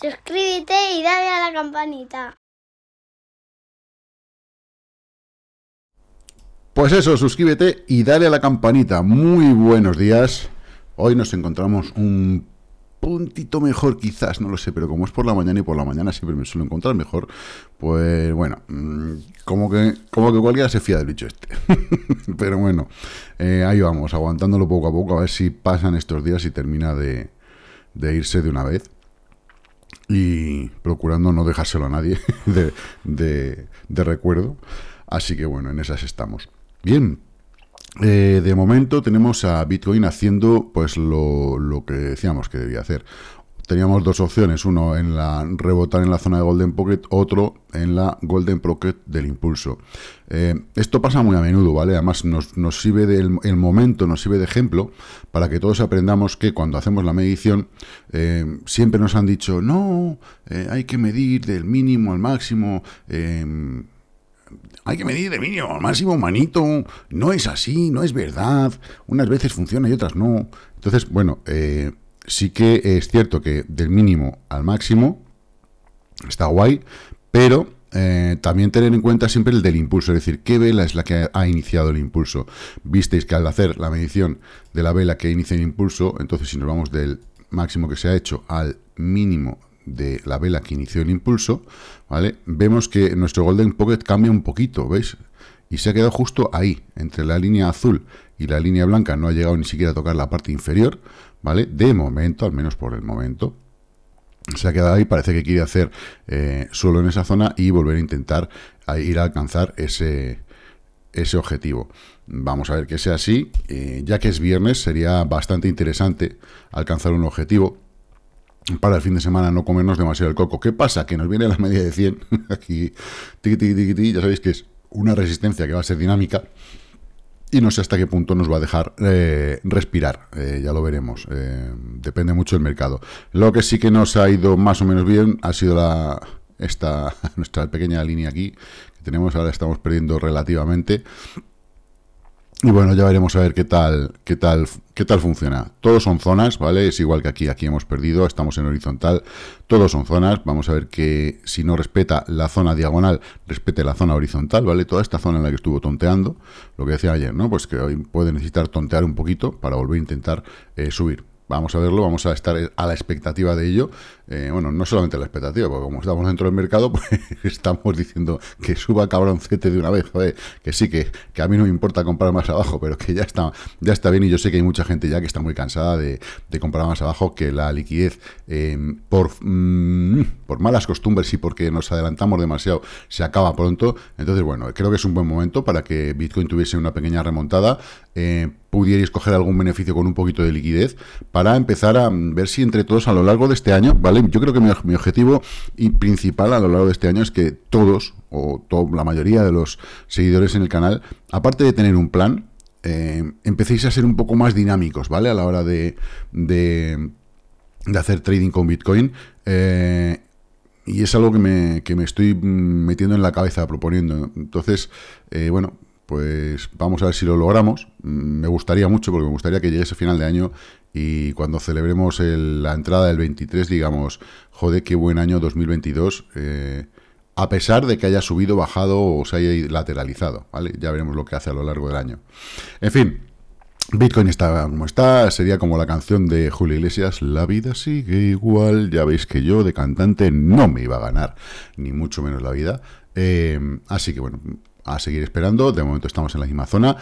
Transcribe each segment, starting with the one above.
Suscríbete y dale a la campanita. Pues eso, suscríbete y dale a la campanita. Muy buenos días. Hoy nos encontramos un puntito mejor quizás, no lo sé, pero como es por la mañana y por la mañana siempre me suelo encontrar mejor, pues bueno, mm, como que, como que cualquiera se fía del bicho este. pero bueno, eh, ahí vamos, aguantándolo poco a poco, a ver si pasan estos días y termina de irse de una vez y procurando no dejárselo a nadie de, de, recuerdo. Así que bueno, en esas estamos. Bien, eh, de momento tenemos a Bitcoin haciendo pues lo, lo, que decíamos que debía hacer teníamos dos opciones, uno en la rebotar en la zona de Golden Pocket, otro en la Golden Pocket del impulso. Eh, esto pasa muy a menudo, ¿vale? Además nos, sirve del momento, nos sirve de ejemplo para que todos aprendamos que cuando hacemos la medición eh, siempre nos han dicho, no, eh, hay que medir del mínimo al máximo hay que medir de mínimo al máximo, manito. No es así, no es verdad. Unas veces funciona y otras no. Entonces, bueno, sí que es cierto que del mínimo al máximo está guay, pero eh, también tener en cuenta siempre el del impulso, es decir, qué vela es la que ha iniciado el impulso. Visteis que al hacer la medición de la vela que inicia el impulso, entonces si nos vamos del máximo que se ha hecho al mínimo de la vela que inició el impulso, ¿vale? Vemos que nuestro Golden Pocket cambia un poquito, ¿veis? y se ha quedado justo ahí, entre la línea azul y la línea blanca, no ha llegado ni siquiera a tocar la parte inferior, ¿vale? De momento, al menos por el momento, se ha quedado ahí, parece que quiere hacer eh, solo en esa zona y volver a intentar ir a alcanzar ese, objetivo. Vamos a ver que sea así, eh, ya que es viernes sería bastante interesante alcanzar un objetivo para el fin de semana no comernos demasiado el coco. ¿Qué pasa? Que nos viene la media de 100 aquí, tiki ya sabéis que es una resistencia que va a ser dinámica y no sé hasta qué punto nos va a dejar eh, respirar, eh, ya lo veremos, eh, depende mucho del mercado. Lo que sí que nos ha ido más o menos bien ha sido la, esta, nuestra pequeña línea aquí que tenemos, ahora estamos perdiendo relativamente, y bueno, ya veremos a ver qué tal, qué tal, qué tal funciona. Todos son zonas, ¿vale? Es igual que aquí, aquí hemos perdido, estamos en horizontal, todos son zonas. Vamos a ver que si no respeta la zona diagonal, respete la zona horizontal, ¿vale? Toda esta zona en la que estuvo tonteando, lo que decía ayer, ¿no? Pues que hoy puede necesitar tontear un poquito para volver a intentar eh, subir vamos a verlo, vamos a estar a la expectativa de ello. Eh, bueno, no solamente a la expectativa, porque como estamos dentro del mercado, pues estamos diciendo que suba cabroncete de una vez, que sí, que, a mí no me importa comprar más abajo, pero que ya está, ya está bien y yo sé que hay mucha gente ya que está muy cansada de, comprar más abajo, que la liquidez em, por, mm, por malas costumbres y porque nos adelantamos demasiado se acaba pronto. Entonces, bueno, creo que es un buen momento para que Bitcoin tuviese una pequeña remontada. Eh, pudierais coger algún beneficio con un poquito de liquidez para empezar a ver si entre todos a lo largo de este año, ¿vale? Yo creo que mi, objetivo y principal a lo largo de este año es que todos o la mayoría de los seguidores en el canal, aparte de tener un plan, eh, empecéis a ser un poco más dinámicos, ¿vale? A la hora de, de, hacer trading con Bitcoin. Eh, y es algo que me, estoy metiendo en la cabeza proponiendo. Entonces, eh, bueno, pues vamos a ver si lo logramos. Mm, me gustaría mucho, porque me gustaría que llegue ese final de año y cuando celebremos la entrada del 23, digamos, joder, qué buen año 2022, eh, a pesar de que haya subido, bajado o se haya lateralizado, ¿vale? Ya veremos lo que hace a lo largo del año. En fin, Bitcoin está como está, sería como la canción de Julio Iglesias, La vida sigue igual, ya veis que yo de cantante no me iba a ganar, ni mucho menos la vida. Eh, así que bueno, a seguir esperando. De momento estamos en la misma zona.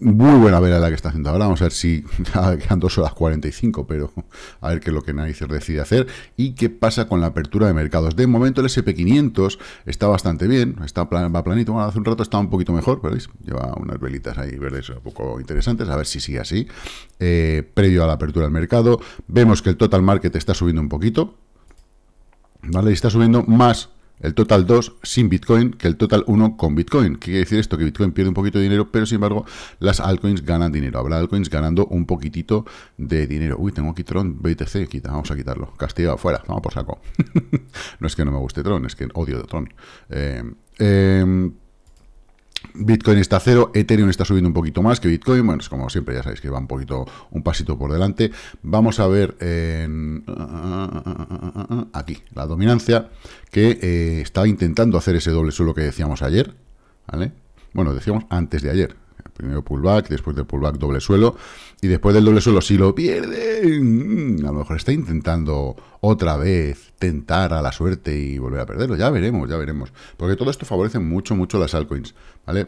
Muy buena vela la que está haciendo ahora. Vamos a ver si ah, quedan dos horas 45, pero a ver qué es lo que se decide hacer y qué pasa con la apertura de mercados. De momento el SP500 está bastante bien, está va planito. hace un rato estaba un poquito mejor, ¿veis? Lleva unas velitas ahí verdes un poco interesantes, a ver si sigue así. Eh, previo a la apertura del mercado, vemos que el total market está subiendo un poquito, ¿vale? está subiendo más el total 2 sin Bitcoin que el total 1 con Bitcoin. ¿Qué quiere decir esto? Que Bitcoin pierde un poquito de dinero, pero sin embargo las altcoins ganan dinero. Habrá altcoins ganando un poquitito de dinero. Uy, tengo aquí Tron BTC, quita, vamos a quitarlo. Castigado, afuera. vamos por saco. no es que no me guste Tron, es que odio de Tron. eh, em, Bitcoin está cero, Ethereum está subiendo un poquito más que Bitcoin, bueno, como siempre, ya sabéis que va un poquito, un pasito por delante. Vamos a ver aquí la dominancia que eh, está intentando hacer ese doble suelo que decíamos ayer, Bueno, decíamos antes de ayer, Primero pullback, después del pullback doble suelo, y después del doble suelo si lo pierde, mm, a lo mejor está intentando otra vez tentar a la suerte y volver a perderlo. Ya veremos, ya veremos. Porque todo esto favorece mucho, mucho las altcoins, ¿vale?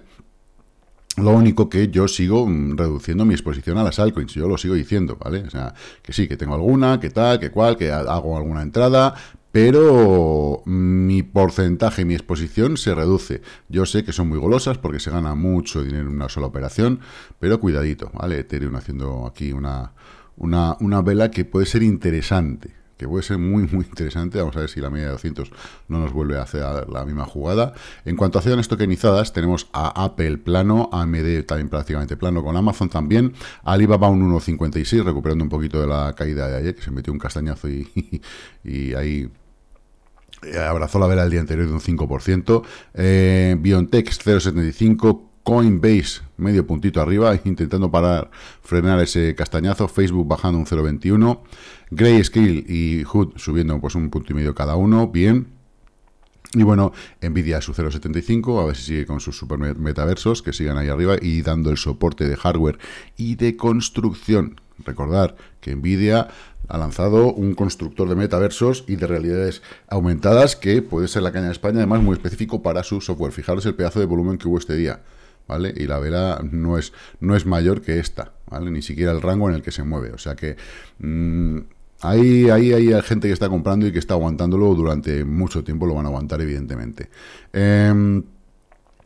Lo único que yo sigo mm, reduciendo mi exposición a las altcoins, yo lo sigo diciendo, ¿vale? O sea, que sí, que tengo alguna, que tal, que cual, que hago alguna entrada, pero mi porcentaje, mi exposición se reduce. Yo sé que son muy golosas porque se gana mucho dinero en una sola operación, pero cuidadito, ¿vale? Ethereum haciendo aquí una, una, vela que puede ser interesante, que puede ser muy, muy interesante. Vamos a ver si la media de 200 no nos vuelve a hacer la misma jugada. En cuanto a acciones tokenizadas, tenemos a Apple plano, AMD también prácticamente plano, con Amazon también, Alibaba un 1,56, recuperando un poquito de la caída de ayer, que se metió un castañazo y ahí eh, abrazó la vela el día anterior de un 5%. Eh, BioNTech 0,75%. Coinbase, medio puntito arriba, intentando parar, frenar ese castañazo. Facebook bajando un 0,21. Grayscale y Hood subiendo pues un punto y medio cada uno. Bien. Y bueno, Nvidia su 0.75, a ver si sigue con sus super metaversos, que sigan ahí arriba y dando el soporte de hardware y de construcción. Recordar que Nvidia ha lanzado un constructor de metaversos y de realidades aumentadas que puede ser la caña de España, además muy específico para su software. Fijaros el pedazo de volumen que hubo este día. ¿Vale? Y la vela no es, no es mayor que esta, ¿vale? Ni siquiera el rango en el que se mueve. O sea que mm, Ahí, hay gente que está comprando y que está aguantándolo durante mucho tiempo, lo van a aguantar, evidentemente. Em,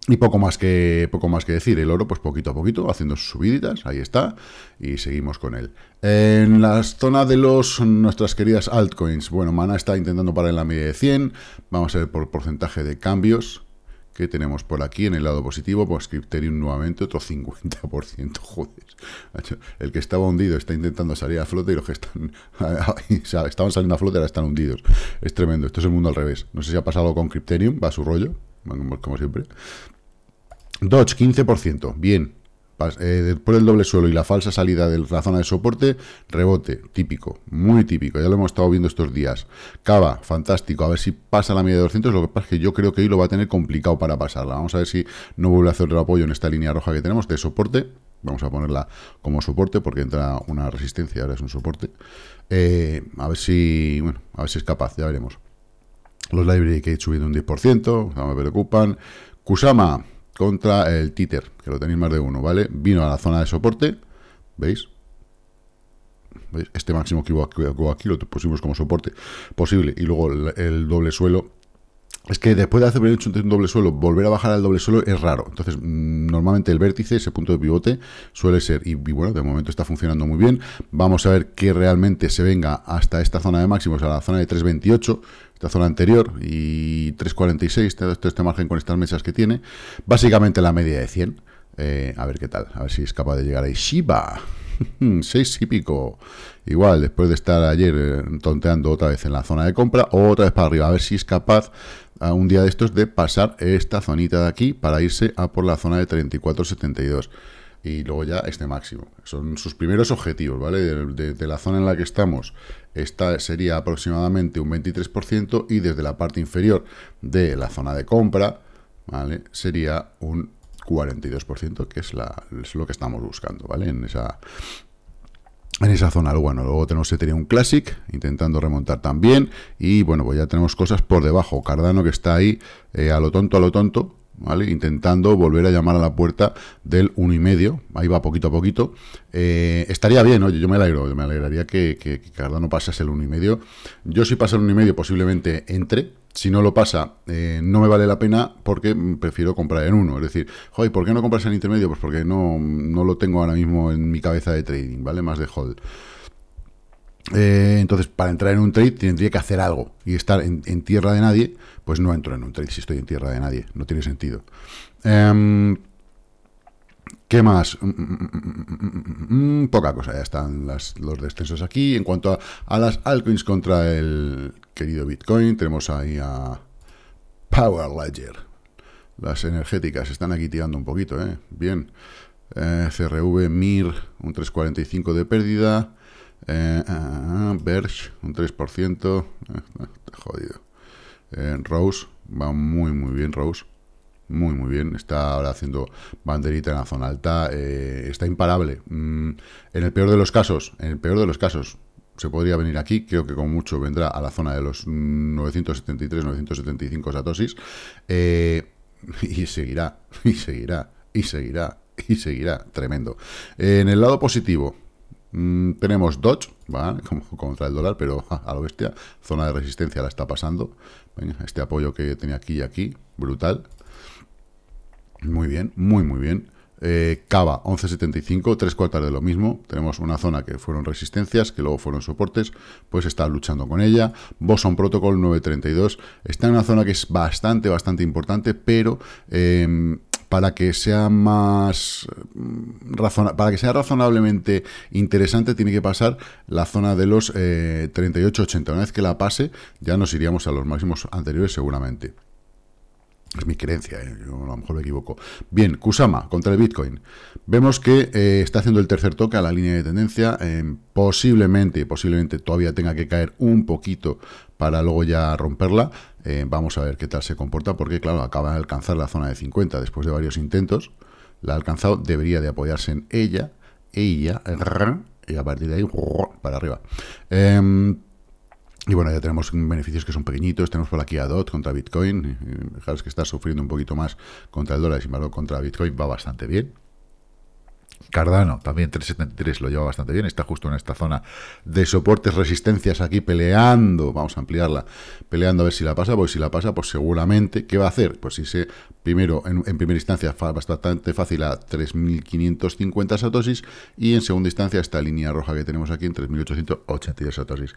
y poco más, que, poco más que decir, el oro pues poquito a poquito, haciendo sus subiditas, ahí está, y seguimos con él. En la zona de los nuestras queridas altcoins, bueno, Mana está intentando parar en la media de 100, vamos a ver por porcentaje de cambios, que tenemos por aquí en el lado positivo, pues Crypterium nuevamente otro 50%, joder. El que estaba hundido está intentando salir a flote y los que están estaban saliendo a flote ahora están hundidos. Es tremendo, esto es el mundo al revés. No sé si ha pasado con Crypterium, va a su rollo, como, como siempre. Dodge, 15%, bien. Eh, por el doble suelo y la falsa salida de la zona de soporte, rebote, típico, muy típico, ya lo hemos estado viendo estos días. Cava, fantástico, a ver si pasa la media de 200, lo que pasa es que yo creo que hoy lo va a tener complicado para pasarla. Vamos a ver si no vuelve a hacer el apoyo en esta línea roja que tenemos de soporte, vamos a ponerla como soporte porque entra una resistencia, ahora es un soporte. Eh, a ver si, bueno, a ver si es capaz, ya veremos. Los library que he subido un 10%, no me preocupan. Kusama, contra el títer, que lo tenéis más de uno, ¿vale? Vino a la zona de soporte, ¿veis? ¿Veis? Este máximo que hubo aquí, lo pusimos como soporte posible y luego el doble suelo es que después de hacer un doble suelo, volver a bajar al doble suelo es raro. Entonces, mm, normalmente el vértice, ese punto de pivote, suele ser, y, bueno, de momento está funcionando muy bien. Vamos a ver que realmente se venga hasta esta zona de máximos, a la zona de 328, esta zona anterior, y 346, este, todo este, margen con estas mesas que tiene. Básicamente la media de 100. Eh, a ver qué tal, a ver si es capaz de llegar ahí. Shiba. 6 mm, y pico. Igual, después de estar ayer eh, tonteando otra vez en la zona de compra, otra vez para arriba, a ver si es capaz a ah, un día de estos de pasar esta zonita de aquí para irse a por la zona de 34.72 y luego ya este máximo. Son sus primeros objetivos, ¿vale? desde la zona en la que estamos, esta sería aproximadamente un 23% y desde la parte inferior de la zona de compra, ¿vale? Sería un 42%, que es, la, es lo que estamos buscando, ¿vale? En esa, en esa zona bueno luego tenemos este un Classic intentando remontar también y bueno pues ya tenemos cosas por debajo Cardano que está ahí eh, a lo tonto a lo tonto Intentando volver a llamar a la puerta del y medio ahí va poquito a poquito. Eh, estaría bien, yo me alegro, me alegraría que, que, que Cardano pasase el medio Yo si pasa el medio posiblemente entre, si no lo pasa, eh, no me vale la pena porque prefiero comprar en uno. Es decir, ¿por qué no compras en intermedio? Pues porque no, no lo tengo ahora mismo en mi cabeza de trading, ¿vale? Más de hold. Eh, entonces, para entrar en un trade tendría que hacer algo. Y estar en, tierra de nadie, pues no entro en un trade si estoy en tierra de nadie. No tiene sentido. Em, ¿Qué más? poca cosa, ya están los descensos aquí. En cuanto a, las altcoins contra el querido Bitcoin, tenemos ahí a Power Ledger. Las energéticas están aquí tirando un poquito, ¿eh? Bien. Eh, CRV, MIR, un 3,45 de pérdida. Eh, ah, ah, ah, un 3%. Eh, está jodido. Eh, Rose, va muy, muy bien, Rose. Muy, muy bien. Está ahora haciendo banderita en la zona alta. Eh, está imparable. Mm, en el peor de los casos, en el peor de los casos, se podría venir aquí, creo que con mucho vendrá a la zona de los 973, 975 satosis, y seguirá, y seguirá, y seguirá, y seguirá, tremendo. en el lado positivo, Mm, tenemos Dodge, Como contra el dólar, pero a la bestia. Zona de resistencia la está pasando. este apoyo que tenía aquí y aquí, brutal. Muy bien, muy, muy bien. Eh, Cava, 11.75, tres cuartas de lo mismo. Tenemos una zona que fueron resistencias, que luego fueron soportes, pues está luchando con ella. Boson Protocol, 9.32. Está en una zona que es bastante, bastante importante, pero em, para que sea más mm, para que sea razonablemente interesante, tiene que pasar la zona de los 38-80. Eh, Una vez que la pase, ya nos iríamos a los máximos anteriores seguramente. Es mi creencia, ¿eh? yo a lo mejor me equivoco. Bien, Kusama contra el Bitcoin. Vemos que eh, está haciendo el tercer toque a la línea de tendencia. Em, posiblemente, posiblemente todavía tenga que caer un poquito para luego ya romperla. Eh, vamos a ver qué tal se comporta, porque claro, acaba de alcanzar la zona de 50 después de varios intentos. La ha alcanzado, debería de apoyarse en ella, ella, y a partir de ahí, para arriba. Em, y bueno, ya tenemos beneficios que son pequeñitos. Tenemos por aquí a DOT contra Bitcoin. Fijaros eh, eh, que está sufriendo un poquito más contra el dólar, sin embargo, contra Bitcoin va bastante bien. Cardano también 373 lo lleva bastante bien, está justo en esta zona de soportes, resistencias aquí peleando, vamos a ampliarla, peleando a ver si la pasa, pues si la pasa, pues seguramente, ¿qué va a hacer? Pues si se, primero, en, primera instancia, bastante fácil a 3.550 satosis y en segunda instancia esta línea roja que tenemos aquí en 3880 satosis.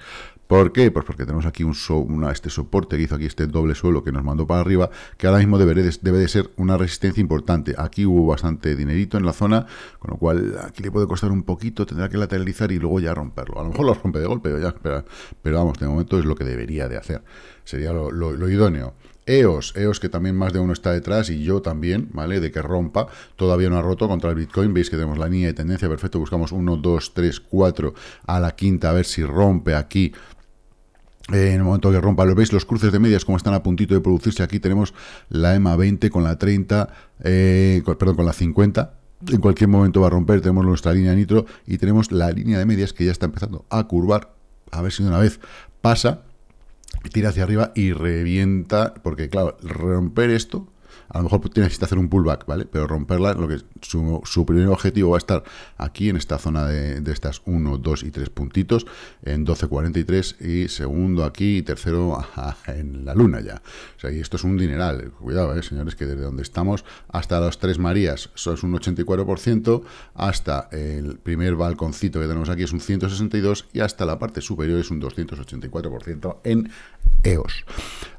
¿Por qué? Pues porque tenemos aquí un este soporte que hizo aquí este doble suelo que nos mandó para arriba, que ahora mismo debe de, debe de ser una resistencia importante. Aquí hubo bastante dinerito en la zona, con cual aquí le puede costar un poquito, tendrá que lateralizar y luego ya romperlo. A lo mejor lo rompe de golpe, pero, ya, pero, vamos, de momento es lo que debería de hacer. Sería lo, idóneo. EOS, EOS que también más de uno está detrás y yo también, ¿vale? De que rompa, todavía no ha roto contra el Bitcoin, veis que tenemos la línea de tendencia, perfecto, buscamos 1, 2, 3, 4 a la quinta, a ver si rompe aquí, eh, en el momento que rompa, lo veis los cruces de medias como están a puntito de producirse. Aquí tenemos la EMA 20 con la 30, eh, perdón, con la 50, en cualquier momento va a romper, tenemos nuestra línea nitro y tenemos la línea de medias que ya está empezando a curvar, a ver si de una vez pasa, tira hacia arriba y revienta, porque claro, romper esto a lo mejor tiene que hacer un pullback, ¿vale? Pero romperla, lo que su, su primer objetivo va a estar aquí en esta zona de, estas 1, 2 y 3 puntitos, en 12.43 y segundo aquí y tercero en la luna ya. O sea, y esto es un dineral. Cuidado, ¿eh, señores, que desde donde estamos hasta las Tres Marías eso es un 84%, hasta el primer balconcito que tenemos aquí es un 162 y hasta la parte superior es un 284% en EOS.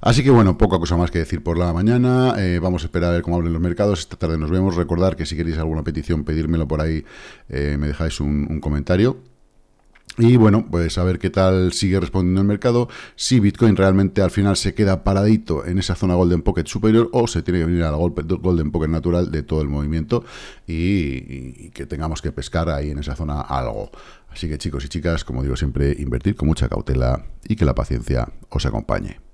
Así que bueno, poca cosa más que decir por la mañana. Eh, vamos a esperar a ver cómo abren los mercados. Esta tarde nos vemos. Recordar que si queréis alguna petición, pedírmelo por ahí, eh, me dejáis un, comentario. Y bueno, pues a ver qué tal sigue respondiendo el mercado, si Bitcoin realmente al final se queda paradito en esa zona Golden Pocket superior o se tiene que venir a la Golden Pocket natural de todo el movimiento y, y que tengamos que pescar ahí en esa zona algo. Así que chicos y chicas, como digo siempre, invertir con mucha cautela y que la paciencia os acompañe.